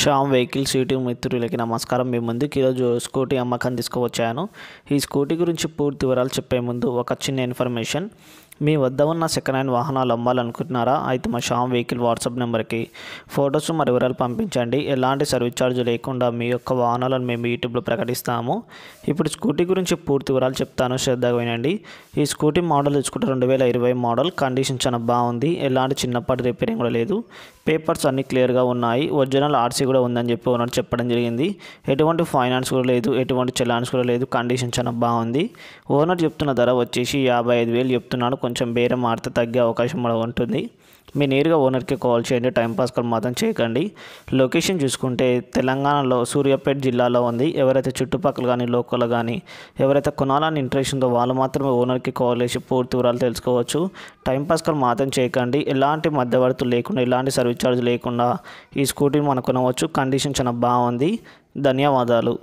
Shyam vehicles YouTube మిత్రులకి నమస్కారం మీ ముందుకు ఈరోజు స్కూటీ అమ్మకాన్ని తీసుకువచ్చాను ఈ స్కూటీ గురించి పూర్తి వివరాలు చెప్పే ముందు ఒక చిన్న ఇన్ఫర్మేషన్ మీ వద్ద ఉన్న సెకండ్ హ్యాండ్ వాహనాలు అమ్మాలనుకుంటున్నారా అయితే మా షామ్ వెహికల్ వాట్సాప్ నెంబర్కి ఫొటోస్ మరి వివరాలు పంపించండి ఎలాంటి సర్వీస్ ఛార్జ్ లేకుండా మీ యొక్క వాహనాలను మేము యూట్యూబ్లో ప్రకటిస్తాము ఇప్పుడు స్కూటీ గురించి పూర్తి వివరాలు చెప్తాను శ్రద్ధగా వినండి ఈ స్కూటీ మోడల్ తెచ్చుకుంటే రెండు వేల ఇరవై మోడల్ కండిషన్ చాలా బాగుంది ఎలాంటి చిన్నపాటి రిపేరింగ్ కూడా లేదు పేపర్స్ అన్నీ క్లియర్గా ఉన్నాయి ఒరిజినల్ ఆర్సీ కూడా ఉందని చెప్పి ఓనర్ చెప్పడం జరిగింది ఎటువంటి ఫైనాన్స్ కూడా లేదు ఎటువంటి చలాన్స్ కూడా లేదు కండిషన్ చాలా బాగుంది ఓనర్ చెప్తున్న ధర వచ్చేసి యాభై ఐదు వేలు చెప్తున్నాడు కొంచెం బేరం మార్త తగ్గే అవకాశం కూడా ఉంటుంది మీ నేరుగా ఓనర్కి కాల్ చేయండి పాస్ కాల్ మాత్రం చేయకండి లొకేషన్ చూసుకుంటే తెలంగాణలో సూర్యాపేట జిల్లాలో ఉంది ఎవరైతే చుట్టుపక్కల కానీ లోకల్ కానీ ఎవరైతే కొనాలని ఇంట్రెస్ట్ ఉందో వాళ్ళు మాత్రమే ఓనర్కి కాల్ చేసి పూర్తి వివరాలు తెలుసుకోవచ్చు పాస్ కాల్ మాత్రం చేయకండి ఎలాంటి మధ్యవర్తులు లేకుండా ఎలాంటి సర్వీస్ ఛార్జ్ లేకుండా ఈ స్కూటీని మనం కొనవచ్చు కండిషన్ చాలా బాగుంది ధన్యవాదాలు